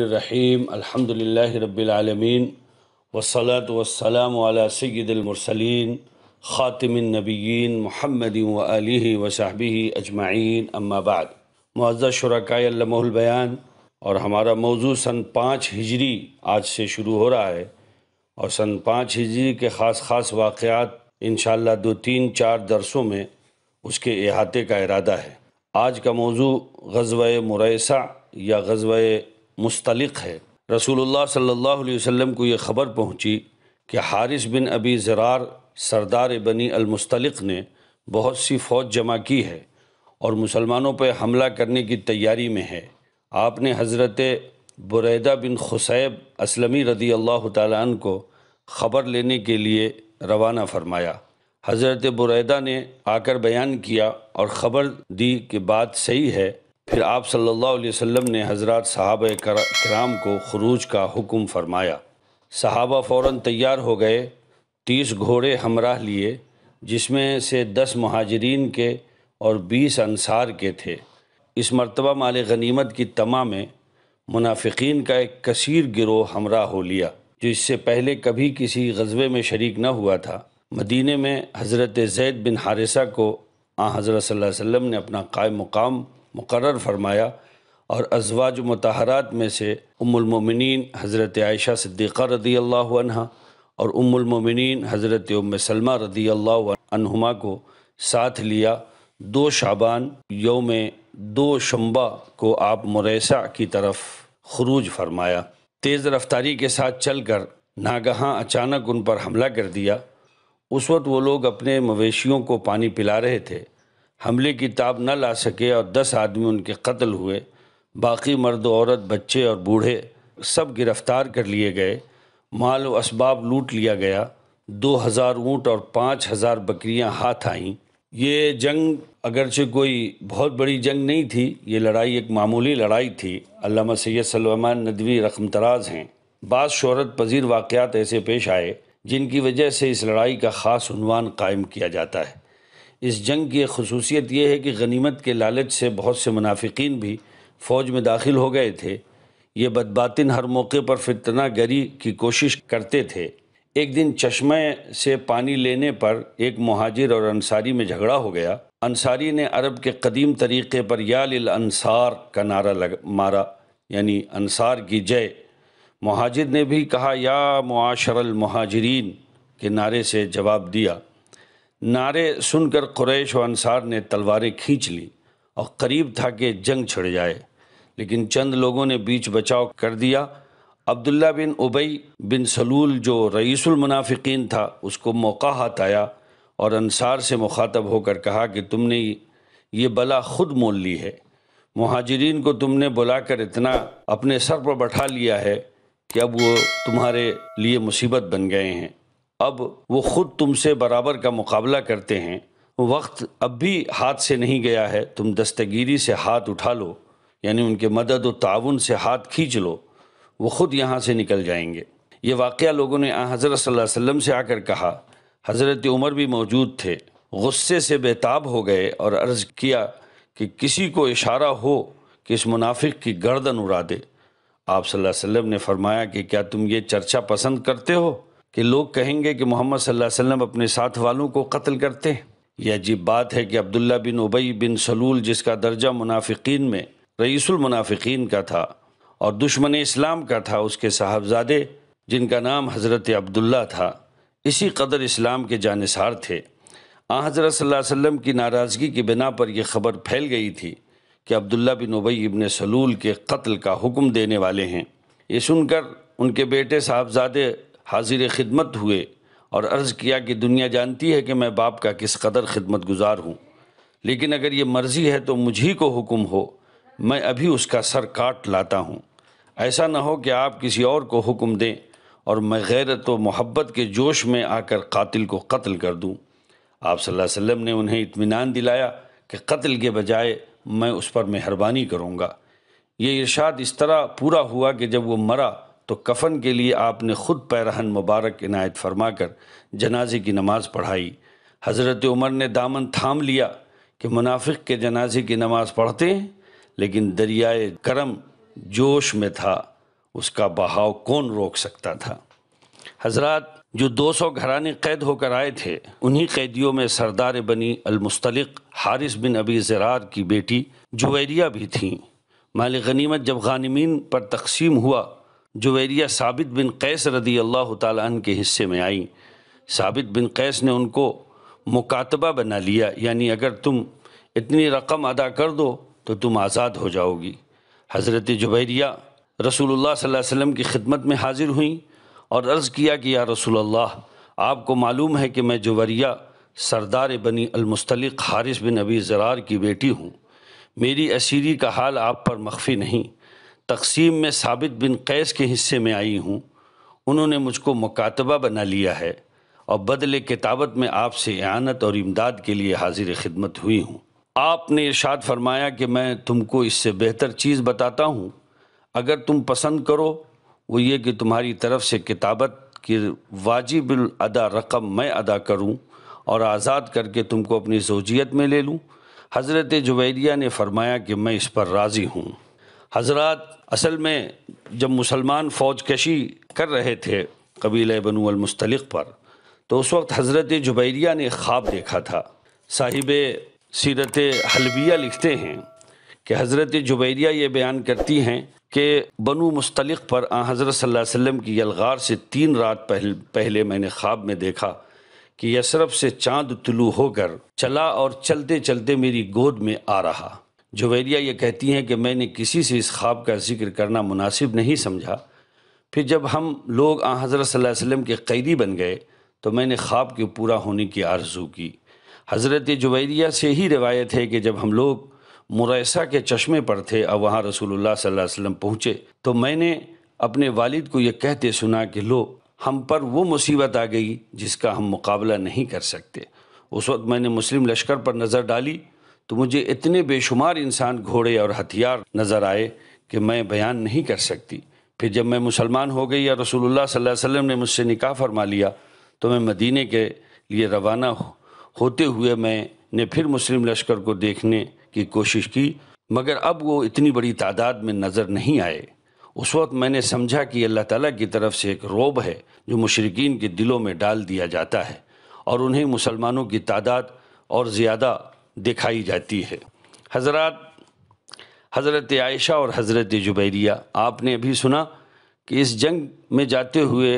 रहीम अलहमदिल्ला रबालमीन वसलात वसलाम सैदमरसलिन ख़ातमनबीन महमद वली वसाहबी अजमाइन अम्माबाद मुआज़ा शुरकाबयान और हमारा मौजू सन पाँच हिजरी आज से शुरू हो रहा है और सन पाँच हिजरी के ख़ास ख़ास वाक़ात इन दो तीन चार दरसों में उसके अहाते का इरादा है आज का मौजू गजब मुरैसा या गजब मुस्तलिक है रसूलुल्लाह सल्लल्लाहु अलैहि वसल्लम को यह खबर पहुंची कि हारिस बिन अबी ज़रार सरदार बनी अलमुस्तलक ने बहुत सी फ़ौज जमा की है और मुसलमानों पर हमला करने की तैयारी में है आपने हज़रत बुरैदा बिन खुसैब असलमी रदी अल्लाह तन को ख़बर लेने के लिए रवाना फरमाया हज़रत बुरैदा ने आकर बयान किया और ख़बर दी कि बात सही है फिर आप सल्लल्लाहु अलैहि वसल्लम ने हजरत साहब कराम को खरूज का हुक्म फरमाया सहाबा फ़ौर तैयार हो गए तीस घोड़े हमराह लिए जिसमें से दस महाजरीन के और बीस अनसार के थे इस मरतबा माल गनीमत की तमाम में मुनाफिकीन का एक कसीर गिरोह हमरा हो लिया जो इससे पहले कभी किसी गजबे में शरीक न हुआ था मदीने में हज़रत जैद बिन हारिसा को आ हज़रत वसम ने अपना कायम मुकाम मुकर फरमाया और अजवाज मतहरात में से उमुलमिन हज़रत आयशा सिद्दीक़ा रदी अल्लाह और उमुलमिन हज़रत उम सलमा रदी अल्लाहुमा को साथ लिया दो शाबान योम दो शम्बा को आप मुरैसा की तरफ खरूज फरमाया तेज़ रफ्तारी के साथ चल कर नागहाँ अचानक उन पर हमला कर दिया उस वक्त वो लोग अपने मवेशियों को पानी पिला रहे थे हमले की ताब न ला सके और दस आदमी उनके कत्ल हुए बाकी मर्द औरत बच्चे और बूढ़े सब गिरफ्तार कर लिए गए माल व इसबाब लूट लिया गया दो हज़ार ऊँट और पाँच हज़ार बकरियाँ हाथ आईं ये जंग अगरचे कोई बहुत बड़ी जंग नहीं थी ये लड़ाई एक मामूली लड़ाई थी अल्लामा सैयद सलमान नदवी तराज हैं बाद शहरत पजीर वाक़ात ऐसे पेश आए जिनकी वजह से इस लड़ाई का ख़ास उनवान कायम किया जाता है इस जंग की एक खसूसियत यह है कि गनीमत के लालच से बहुत से मुनाफिकीन भी फ़ौज में दाखिल हो गए थे ये बदबातिन हर मौके पर फितना गरी की कोशिश करते थे एक दिन चश्मे से पानी लेने पर एक महाजिर और अंसारी में झगड़ा हो गया अंसारी ने अरब के कदीम तरीक़े पर या अंसार का नारा लग मारा यानी अंसार की जय महाजिर ने भी कहा या मुआशरल महाजरीन के नारे से जवाब दिया नारे सुनकर कुरैश व अनसार ने तलवारें खींच ली और करीब था कि जंग छिड़ जाए लेकिन चंद लोगों ने बीच बचाव कर दिया अब्दुल्ला बिन उबई बिन सलूल जो रईसुल मुनाफिकीन था उसको मौका हाथ आया और अनसार से मुखातब होकर कहा कि तुमने ये बला खुद मोल ली है महाजरीन को तुमने बुलाकर इतना अपने सर पर बैठा लिया है कि अब वो तुम्हारे लिए मुसीबत बन गए हैं अब वो खुद तुमसे बराबर का मुकाबला करते हैं वक्त अब भी हाथ से नहीं गया है तुम दस्तगीरी से हाथ उठा लो यानी उनके मदद और ताउन से हाथ खींच लो वो ख़ुद यहाँ से निकल जाएंगे ये वाक़ लोगों ने हज़रत वसम से आकर कहा हज़रत उमर भी मौजूद थे गुस्से से बेताब हो गए और अर्ज़ किया कि किसी को इशारा हो कि इस मुनाफिक की गर्दन उड़ा दे आप सल्लल्लाहु अलैहि वसल्लम ने फरमाया कि क्या तुम ये चर्चा पसंद करते हो कि लोग कहेंगे कि मोहम्मद सल्लल्लाहु अलैहि वसल्लम अपने साथ वालों को कत्ल करते हैं यह अजीब बात है कि अब्दुल्ला बिन उबई बिन सलूल जिसका दर्जा मुनाफिकीन में रईसुल मुनाफिकीन का था और दुश्मन इस्लाम का था उसके साहबजादे जिनका नाम हज़रत अब्दुल्ला था इसी कदर इस्लाम के जानसार थे आ हज़रत वसल्लम की नाराज़गी की बिना पर यह खबर फैल गई थी कि अब्दुल्ला बिन उबई इबन सलूल के कत्ल का हुक्म देने वाले हैं ये सुनकर उनके बेटे साहबजादे हाजिर खिदमत हुए और अर्ज़ किया कि दुनिया जानती है कि मैं बाप का किस कदर खिदमत गुजार हूँ लेकिन अगर ये मर्ज़ी है तो ही को हुक्म हो मैं अभी उसका सर काट लाता हूँ ऐसा ना हो कि आप किसी और को हुक्म दें और मैं गैरत व मोहब्बत के जोश में आकर कातिल को कत्ल कर दूँ आप सल्लल्लाहु अलैहि वसल्लम ने उन्हें इत्मीनान दिलाया कि कत्ल के बजाय मैं उस पर मेहरबानी करूँगा ये इरशाद इस तरह पूरा हुआ कि जब वो मरा तो कफन के लिए आपने ख़ुद पैरहन मुबारक इनायत फरमाकर जनाजे की नमाज़ पढ़ाई हज़रत उमर ने दामन थाम लिया कि मुनाफिक के जनाजे की नमाज़ पढ़ते हैं लेकिन दरियाए करम जोश में था उसका बहाव कौन रोक सकता था हजरत जो 200 घराने कैद होकर आए थे उन्हीं कैदियों में सरदार बनी अलमुस्तलिक हारिस बिन अबी ज़रार की बेटी जुवेरिया भी थी माल गनीमत जब गानिमीन पर तकसीम हुआ जुवेरिया साबित बिन कैस रदी अल्लाह तन के हिस्से में आई साबित बिन कैस ने उनको मुकातबा बना लिया यानी अगर तुम इतनी रकम अदा कर दो तो तुम आज़ाद हो जाओगी हज़रत जुबैरिया रसूलुल्लाह सल्लल्लाहु अलैहि वसल्लम की खिदमत में हाज़िर हुई और अर्ज़ किया कि या रसूलुल्लाह आपको मालूम है कि मैं जुबैरिया सरदार बनी अलमुस्तलक हारिस बिन अबी ज़रार की बेटी हूँ मेरी असीरी का हाल आप पर मख्फी नहीं तकसीम में साबित बिन कैस के हिस्से में आई हूँ उन्होंने मुझको मकातबा बना लिया है और बदले किताबत में आपसे एनत और इमदाद के लिए हाजिर खिदमत हुई हूँ आपने इर्शाद फरमाया कि मैं तुमको इससे बेहतर चीज़ बताता हूँ अगर तुम पसंद करो वो ये कि तुम्हारी तरफ से किताबत की वाजिब अदा रकम मैं अदा करूँ और आज़ाद करके तुमको अपनी जोजियत में ले लूँ हज़रत जुबैरिया ने फरमाया कि मैं इस पर राज़ी हूँ हजरत असल में जब मुसलमान फ़ौज कशी कर रहे थे कबील बनु पर तो उस वक्त हज़रत जुबैरिया ने ख्वाब देखा था साहिब सीरत हलबिया लिखते हैं कि हज़रत जुबैरिया ये बयान करती हैं कि बनु मुस्तलक पर आ हज़रत सल्लल्लाहु अलैहि वसल्लम की यलगार से तीन रात पहल, पहले मैंने ख्वाब में देखा कि यशरफ़ से चाँद तुलू होकर चला और चलते चलते मेरी गोद में आ रहा जवेरिया ये कहती हैं कि मैंने किसी से इस ख्वाब का जिक्र करना मुनासिब नहीं समझा फिर जब हम लोग आ हज़रत सल्लल्लाहु अलैहि वसल्लम के क़ैदी बन गए तो मैंने ख्वाब के पूरा होने की आरजू की हज़रत जुबैरिया से ही रिवायत है कि जब हम लोग मुरैसा के चश्मे पर थे और वहाँ रसूलुल्लाह सल्लल्लाहु अलैहि वसल्लम पहुँचे तो मैंने अपने वालिद को ये कहते सुना कि लो हम पर वो मुसीबत आ गई जिसका हम मुकाबला नहीं कर सकते उस वक्त मैंने मुस्लिम लश्कर पर नज़र डाली तो मुझे इतने बेशुमार इंसान घोड़े और हथियार नज़र आए कि मैं बयान नहीं कर सकती फिर जब मैं मुसलमान हो गई या रसूलुल्लाह सल्लल्लाहु अलैहि वसल्लम ने मुझसे निकाह फरमा लिया तो मैं मदीने के लिए रवाना होते हुए मैंने फिर मुस्लिम लश्कर को देखने की कोशिश की मगर अब वो इतनी बड़ी तादाद में नज़र नहीं आए उस वक्त मैंने समझा कि अल्लाह ताला की तरफ से एक रोब है जो मुशरकिन के दिलों में डाल दिया जाता है और उन्हें मुसलमानों की तादाद और ज़्यादा दिखाई जाती है हजरत हज़रत आयशा और हज़रत जुबैरिया आपने अभी सुना कि इस जंग में जाते हुए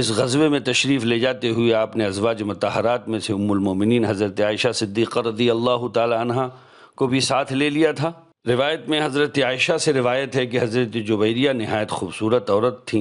इस गज़बे में तशरीफ़ ले जाते हुए आपने अजवाज मतहरात में से उमुलमिन हज़रत आयशा सिद्दीक़ रदी अल्लाह तह को भी साथ ले लिया था रिवायत में हज़रत आयशा से रिवायत है कि हज़रत जुबैरिया नहायत खूबसूरत औरत थी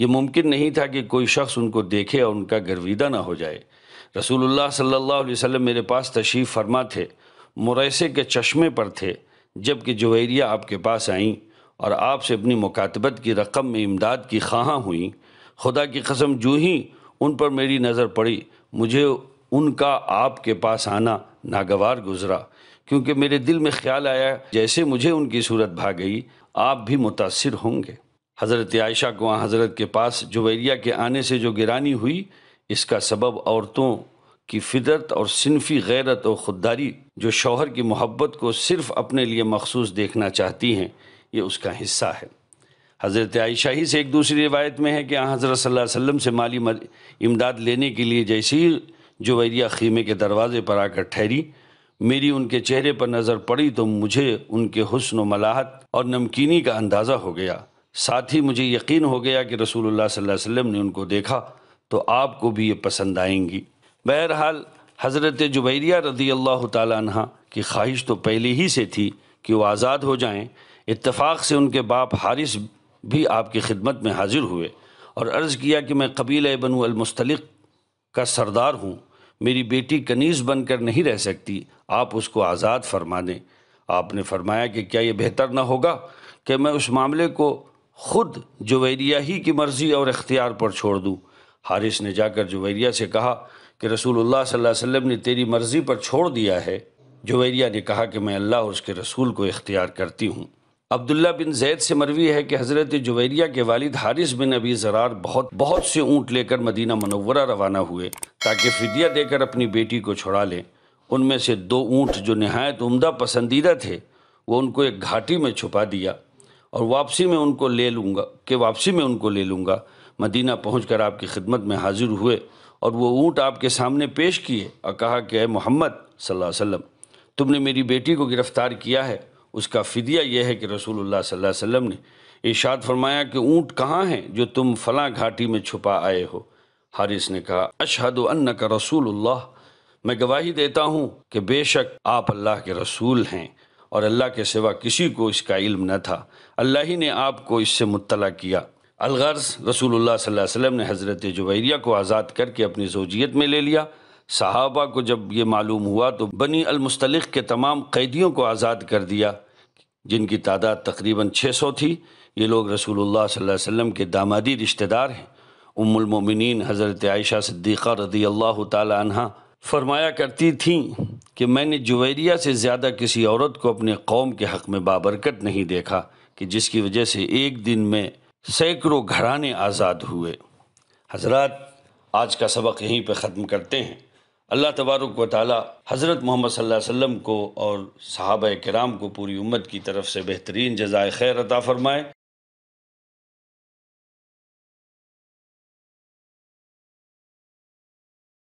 ये मुमकिन नहीं था कि कोई शख्स उनको देखे और उनका गर्विदा ना हो जाए रसूलुल्लाह सल्लल्लाहु अलैहि वसल्लम मेरे पास तशरीफ़ फरमा थे मुरैसे के चश्मे पर थे जबकि जवेरिया आपके पास आईं और आपसे अपनी मुकातबत की रकम में इमदाद की खाहें हुई खुदा की कसम जू ही उन पर मेरी नज़र पड़ी मुझे उनका आपके पास आना नागवार गुजरा क्योंकि मेरे दिल में ख्याल आया जैसे मुझे उनकी सूरत भा गई आप भी मुतासर होंगे हज़रत आयशा को हज़रत के पास जुवैरिया के आने से जो गिरानी हुई इसका सबब औरतों की फितरत और सिनफी गैरत और ख़ुददारी जो शौहर की मोहब्बत को सिर्फ अपने लिए मखसूस देखना चाहती हैं ये उसका हिस्सा है हज़रत आयशा ही से एक दूसरी रिवायत में है कि हज़रत सल्लल्लाहु अलैहि वसल्लम से माली इमदाद लेने के लिए जैसे ही जुवैरिया खीमे के दरवाज़े पर आकर ठहरी मेरी उनके चेहरे पर नज़र पड़ी तो मुझे उनके हसन मलाहत और नमकीनी का अंदाज़ा हो गया साथ ही मुझे यकीन हो गया कि रसूलुल्लाह सल्लल्लाहु अलैहि वसल्लम ने उनको देखा तो आपको भी ये पसंद आएंगी बहरहाल हज़रत जुबैरिया रदी अल्लाह तहा की ख्वाहिश तो पहले ही से थी कि वो आज़ाद हो जाएँ इतफ़ाक़ से उनके बाप हारिस भी आपकी खिदमत में हाजिर हुए और अर्ज़ किया कि मैं कबील बनु का सरदार हूँ मेरी बेटी कनीज़ बनकर नहीं रह सकती आप उसको आज़ाद फरमा दें आपने फरमाया कि क्या ये बेहतर ना होगा कि मैं उस मामले को ख़ुद जवेरिया ही की मर्ज़ी और इख्तियार पर छोड़ दूँ हारिस ने जाकर जुवेरिया से कहा कि रसूलुल्लाह सल्लल्लाहु अलैहि वसल्लम ने तेरी मर्ज़ी पर छोड़ दिया है जुवेरिया ने कहा कि मैं अल्लाह और उसके रसूल को इख्तियार करती हूँ अब्दुल्ला बिन जैद से मरवी है कि हज़रत जुवेरिया के वालिद हारिस बिन अबी ज़रार बहुत बहुत से ऊँट लेकर मदीना मनवरा रवाना हुए ताकि फ़िदिया देकर अपनी बेटी को छुड़ा लें उनमें से दो ऊँट जो नहायत उमदा पसंदीदा थे वो उनको एक घाटी में छुपा दिया और वापसी में उनको ले लूँगा कि वापसी में उनको ले लूँगा मदीना कर आपकी खिदमत में हाजिर हुए और वह ऊँट आपके सामने पेश किए और कहा कि अः मोहम्मद सल्लल्लाहु तुमने मेरी बेटी को गिरफ़्तार किया है उसका फ़िदिया यह है कि रसूलुल्लाह सल्लल्लाहु अलैहि वसल्लम ने इशाद फरमाया कि ऊँट कहाँ हैं जो तुम फ़लाँ घाटी में छुपा आए हो हारिस ने कहा अशहद का रसूलुल्लाह मैं गवाही देता हूँ कि बेशक आप अल्लाह के रसूल हैं और अल्लाह के सिवा किसी को इसका इल्म न था अल्लाह ही ने आपको इससे मुतला किया अलगर्ज रसूल वसम ने हज़रत जवेरिया को आज़ाद करके अपनी जोजियत में ले लिया सहाबा को जब ये मालूम हुआ तो बनी अलमुस्तलक के तमाम कैदियों को आज़ाद कर दिया जिनकी तादाद तकरीबन 600 थी ये लोग रसूलुल्लाह सल्लल्लाहु अलैहि वसल्लम के दामादी रिश्तेदार हैं उमुलमिन हज़रत आयशा सद्दीक़ा रदी अल्लाह तहा फरमाया करती थी कि मैंने जुवेरिया से ज़्यादा किसी औरत को अपने कौम के हक़ में बाबरकत नहीं देखा कि जिसकी वजह से एक दिन में सैकड़ों घराने आज़ाद हुए हजरत आज का सबक यहीं पर ख़त्म करते हैं अल्लाह तबारक व हज़रत मोहम्मद वसल्लम को और साहब कराम को पूरी उम्मत की तरफ से बेहतरीन जजाय खैर अता फ़रमाए